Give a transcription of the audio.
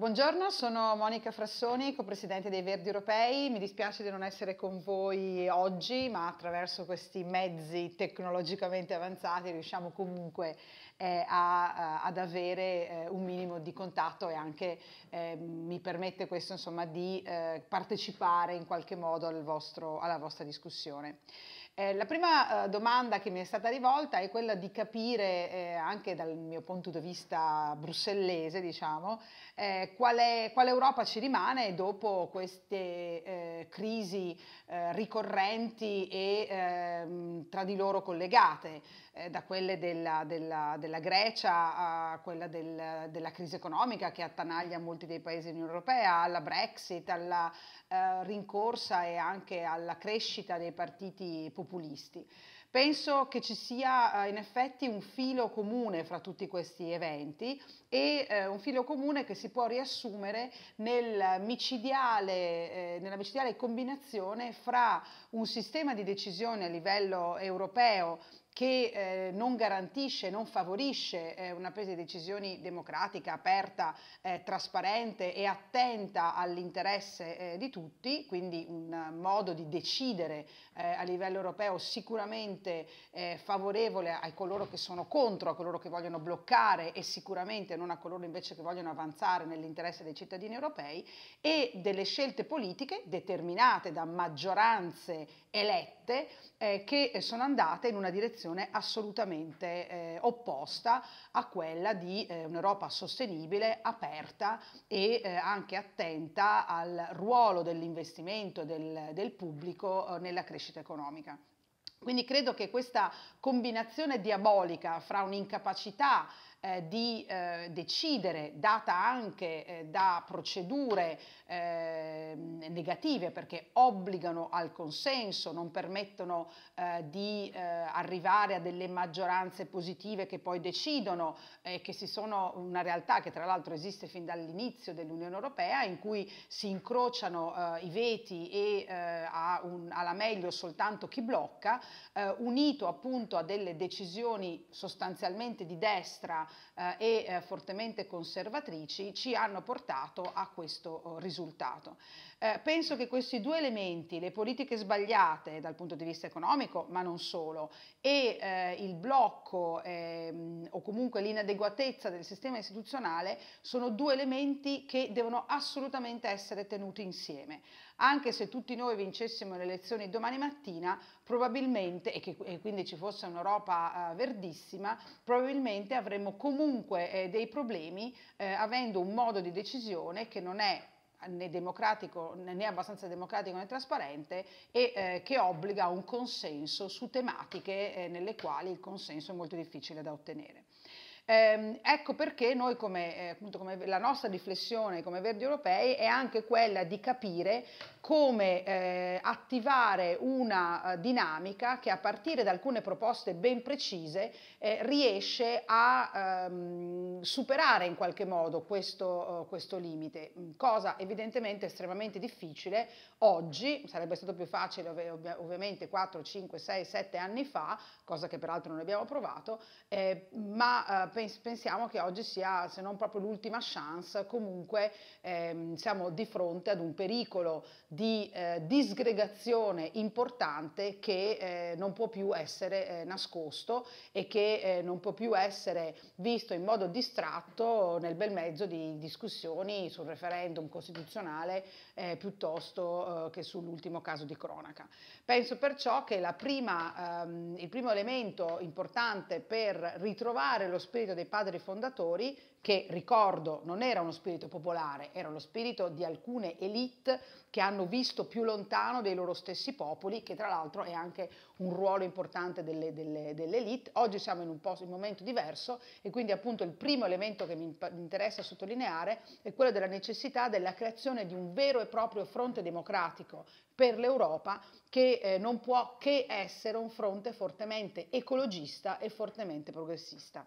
Buongiorno, sono Monica Frassoni, co-presidente dei Verdi Europei. Mi dispiace di non essere con voi oggi, ma attraverso questi mezzi tecnologicamente avanzati riusciamo comunque eh, a, a, eh, ad avere eh, un minimo di contatto e anche eh, mi permette questo insomma, di eh, partecipare in qualche modo al vostro, alla vostra discussione. Eh, la prima eh, domanda che mi è stata rivolta è quella di capire, eh, anche dal mio punto di vista brussellese, diciamo, eh, quale, qual Europa ci rimane dopo queste eh, crisi eh, ricorrenti e ehm, tra di loro collegate, da quelle della, della, della, Grecia a quella del, della crisi economica che attanaglia molti dei paesi dell'Unione Europea, alla Brexit, alla rincorsa e anche alla crescita dei partiti popolari populisti. Penso che ci sia eh, in effetti un filo comune fra tutti questi eventi e eh, un filo comune che si può riassumere nel micidiale, eh, nella micidiale combinazione fra un sistema di decisione a livello europeo che eh, non garantisce, non favorisce eh, una presa di decisioni democratica, aperta, eh, trasparente e attenta all'interesse eh, di tutti, quindi un modo di decidere eh, a livello europeo sicuramente eh, favorevole a coloro che sono contro, a coloro che vogliono bloccare e sicuramente non a coloro invece che vogliono avanzare nell'interesse dei cittadini europei e delle scelte politiche determinate da maggioranze elette che sono andate in una direzione direzione assolutamente eh, opposta a quella di eh, un'Europa sostenibile, aperta e eh, anche attenta al ruolo dell'investimento del, del pubblico eh, nella crescita economica. Quindi credo che questa combinazione diabolica fra un'incapacità eh, di eh, decidere, data anche eh, da procedure ehm, negative perché obbligano al consenso, non permettono eh, di eh, arrivare a delle maggioranze positive che poi decidono, eh, che si sono una realtà che tra l'altro esiste fin dall'inizio dell'Unione Europea, in cui si incrociano i veti e un, alla meglio soltanto chi blocca, eh, unito appunto a delle decisioni sostanzialmente di destra eh, e eh, fortemente conservatrici, ci hanno portato a questo oh, risultato. Eh, penso che questi due elementi, le politiche sbagliate dal punto di vista economico, ma non solo, e eh, il blocco ehm, o comunque l'inadeguatezza del sistema istituzionale, sono due elementi che devono assolutamente essere tenuti insieme. Anche se tutti noi vincessimo facessimo le elezioni domani mattina, probabilmente, e, che, e quindi ci fosse un'Europa eh, verdissima, probabilmente avremmo comunque eh, dei problemi eh, avendo un modo di decisione che non è né democratico né abbastanza democratico né trasparente e eh, che obbliga a un consenso su tematiche eh, nelle quali il consenso è molto difficile da ottenere. Eh, ecco perché noi come, eh, come, la nostra riflessione come Verdi Europei è anche quella di capire come eh, attivare una eh, dinamica che a partire da alcune proposte ben precise eh, riesce a ehm, superare in qualche modo questo, eh, questo limite, mm, cosa evidentemente estremamente difficile oggi, sarebbe stato più facile ov- ovviamente 4, 5, 6, 7 anni fa, cosa che peraltro non abbiamo provato, ma per pensiamo che oggi sia, se non proprio l'ultima chance, comunque ehm, siamo di fronte ad un pericolo di eh, disgregazione importante che eh, non può più essere eh, nascosto e che eh, non può più essere visto in modo distratto nel bel mezzo di discussioni sul referendum costituzionale eh, piuttosto eh, che sull'ultimo caso di cronaca. Penso perciò che prima, ehm, il primo elemento importante per ritrovare lo spirito spirito dei padri fondatori, che ricordo non era uno spirito popolare, era lo spirito di alcune elite che hanno visto più lontano dei loro stessi popoli, che tra l'altro è anche un ruolo importante delle, delle, dell'elite. Oggi siamo in un, posto, in un momento diverso e quindi appunto il primo elemento che mi interessa sottolineare è quello della necessità della creazione di un vero e proprio fronte democratico per l'Europa che eh, non può che essere un fronte fortemente ecologista e fortemente progressista.